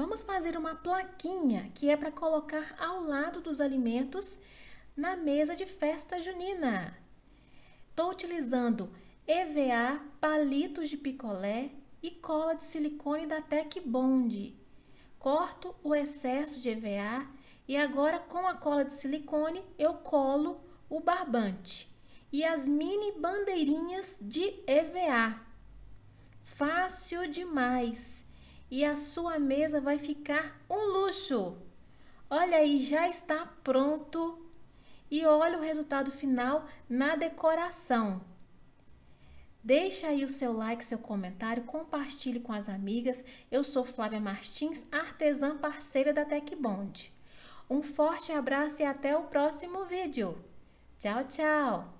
Vamos fazer uma plaquinha que é para colocar ao lado dos alimentos na mesa de festa junina. Estou utilizando EVA, palitos de picolé e cola de silicone da Tec Bond. Corto o excesso de EVA e agora com a cola de silicone eu colo o barbante e as mini bandeirinhas de EVA. Fácil demais! e a sua mesa vai ficar um luxo. Olha aí, já está pronto e olha o resultado final na decoração. Deixa aí o seu like, seu comentário, compartilhe com as amigas. Eu sou Flávia Martins, artesã parceira da Tecbond. Um forte abraço e até o próximo vídeo. Tchau, tchau!